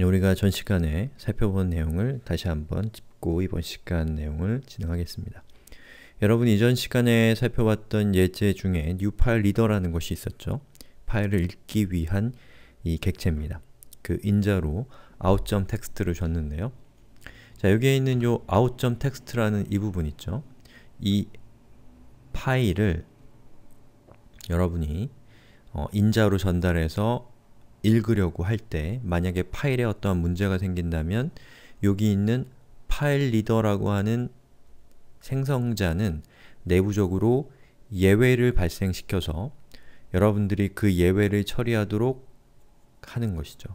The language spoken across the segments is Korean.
우리가 전 시간에 살펴본 내용을 다시 한번 짚고 이번 시간 내용을 진행하겠습니다. 여러분 이전 시간에 살펴봤던 예제 중에 new file reader라는 것이 있었죠. 파일을 읽기 위한 이 객체입니다. 그 인자로 out.txt를 줬는데요. 자, 여기에 있는 요 out.txt라는 이 부분 있죠. 이 파일을 여러분이 어, 인자로 전달해서 읽으려고 할 때 만약에 파일에 어떠한 문제가 생긴다면 여기 있는 파일 리더라고 하는 생성자는 내부적으로 예외를 발생시켜서 여러분들이 그 예외를 처리하도록 하는 것이죠.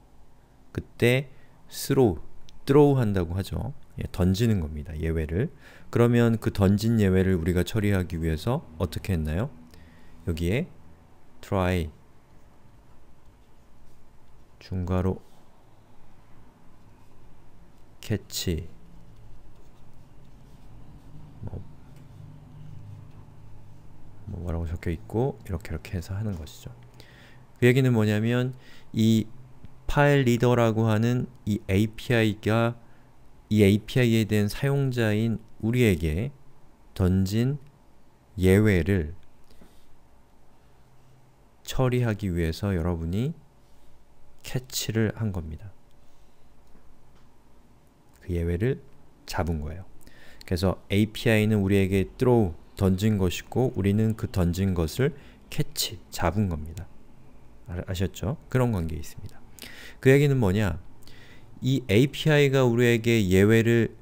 그때 throw, throw 한다고 하죠. 예, 던지는 겁니다. 예외를. 그러면 그 던진 예외를 우리가 처리하기 위해서 어떻게 했나요? 여기에 try 중괄호 캐치 뭐, 뭐, 뭐라고 적혀 있고 이렇게 이렇게 해서 하는 것이죠. 그 얘기는 뭐냐면 이 파일 리더라고 하는 이 API가 이 API에 대한 사용자인 우리에게 던진 예외를 처리하기 위해서 여러분이 캐치를 한 겁니다. 그 예외를 잡은 거예요. 그래서 API는 우리에게 throw, 던진 것이고 우리는 그 던진 것을 캐치, 잡은 겁니다. 아, 아셨죠? 그런 관계에 있습니다. 그 얘기는 뭐냐? 이 API가 우리에게 예외를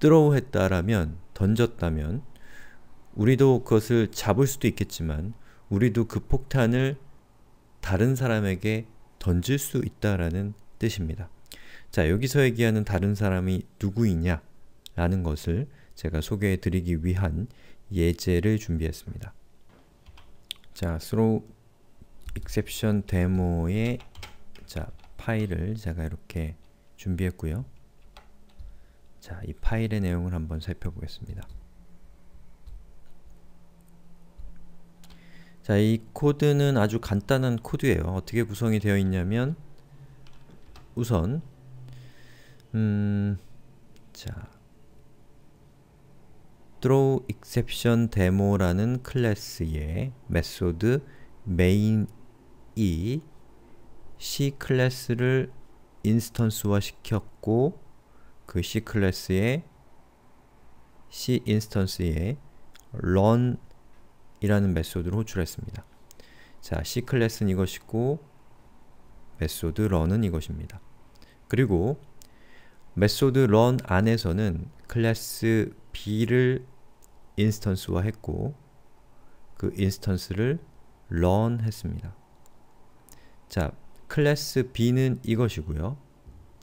throw 했다라면, 던졌다면 우리도 그것을 잡을 수도 있겠지만 우리도 그 폭탄을 다른 사람에게 던질 수 있다라는 뜻입니다. 자, 여기서 얘기하는 다른 사람이 누구이냐 라는 것을 제가 소개해 드리기 위한 예제를 준비했습니다. 자, throw exception demo의 자, 파일을 제가 이렇게 준비했고요. 자, 이 파일의 내용을 한번 살펴보겠습니다. 자, 이 코드는 아주 간단한 코드예요. 어떻게 구성이 되어 있냐면 우선 음, 자 throw exception demo라는 클래스의 메소드 main이 c 클래스를 인스턴스화 시켰고 그 c 클래스의 c 인스턴스의 run 이라는 메소드를 호출했습니다. 자, c클래스는 이것이고 메소드 run은 이것입니다. 그리고 메소드 run 안에서는 클래스 b를 인스턴스화 했고 그 인스턴스를 run 했습니다. 자, 클래스 b는 이것이고요.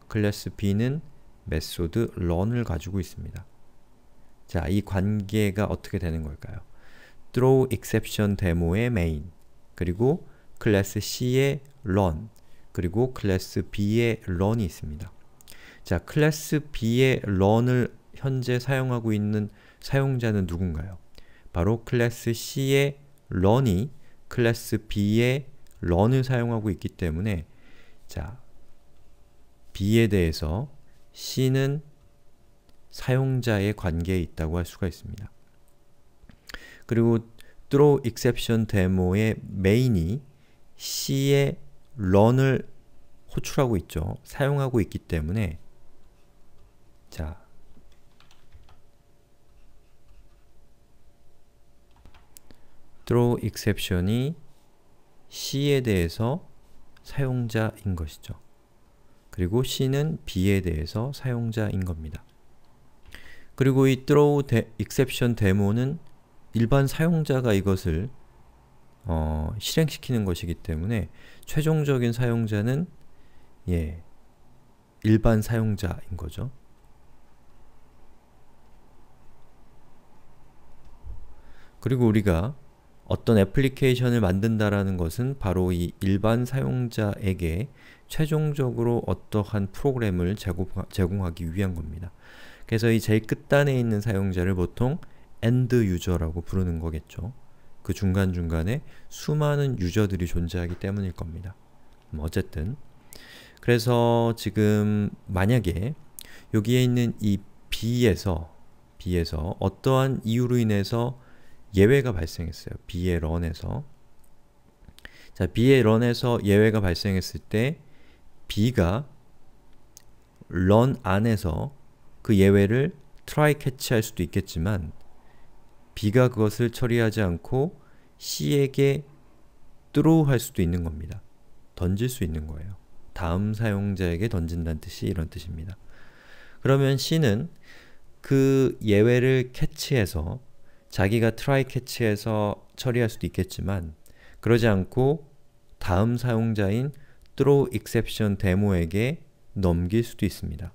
클래스 b는 메소드 run을 가지고 있습니다. 자, 이 관계가 어떻게 되는 걸까요? throw exception 데모의 main 그리고 클래스 C의 run 그리고 클래스 B의 run이 있습니다. 자, 클래스 B의 run을 현재 사용하고 있는 사용자는 누군가요? 바로 클래스 C의 run이 클래스 B의 run을 사용하고 있기 때문에 자, B에 대해서 C는 사용자의 관계에 있다고 할 수가 있습니다. 그리고 throw exception d e m o 의 메인이 C의 run을 호출하고 있죠. 사용하고 있기 때문에 자 throw exception이 C에 대해서 사용자인 것이죠. 그리고 C는 B에 대해서 사용자인 겁니다. 그리고 이 throw exception d e m o 는 일반 사용자가 이것을 어, 실행시키는 것이기 때문에 최종적인 사용자는 예, 일반 사용자인 거죠. 그리고 우리가 어떤 애플리케이션을 만든다라는 것은 바로 이 일반 사용자에게 최종적으로 어떠한 프로그램을 제공하기 위한 겁니다. 그래서 이 제일 끝단에 있는 사용자를 보통 엔드 유저라고 부르는 거겠죠. 그 중간중간에 수많은 유저들이 존재하기 때문일 겁니다. 음, 어쨌든 그래서 지금 만약에 여기에 있는 이 b에서 b에서 어떠한 이유로 인해서 예외가 발생했어요. b의 r u n 에서 자, b의 r u n 에서 예외가 발생했을 때 b가 run 안에서 그 예외를 try catch할 수도 있겠지만 B가 그것을 처리하지 않고 C에게 throw 할 수도 있는 겁니다. 던질 수 있는 거예요. 다음 사용자에게 던진다는 뜻이 이런 뜻입니다. 그러면 C는 그 예외를 캐치해서 자기가 try 캐치해서 처리할 수도 있겠지만 그러지 않고 다음 사용자인 throw exception 데모에게 넘길 수도 있습니다.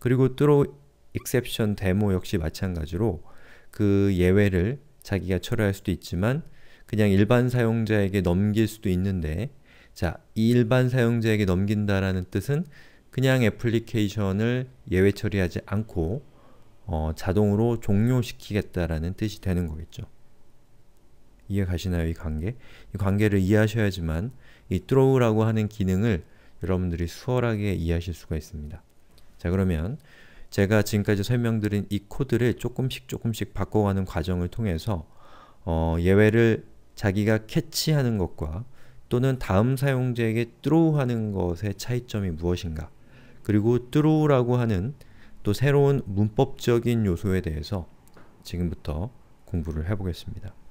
그리고 throw exception 데모 역시 마찬가지로 그 예외를 자기가 철회할 수도 있지만 그냥 일반 사용자에게 넘길 수도 있는데 자, 이 일반 사용자에게 넘긴다라는 뜻은 그냥 애플리케이션을 예외 처리하지 않고 어, 자동으로 종료시키겠다라는 뜻이 되는 거겠죠. 이해 가시나요? 이 관계? 이 관계를 이해하셔야지만 이 throw라고 하는 기능을 여러분들이 수월하게 이해하실 수가 있습니다. 자 그러면 제가 지금까지 설명드린 이 코드를 조금씩 조금씩 바꿔가는 과정을 통해서 어, 예외를 자기가 캐치하는 것과 또는 다음 사용자에게 t h r o u 하는 것의 차이점이 무엇인가 그리고 t h r o u 라고 하는 또 새로운 문법적인 요소에 대해서 지금부터 공부를 해보겠습니다.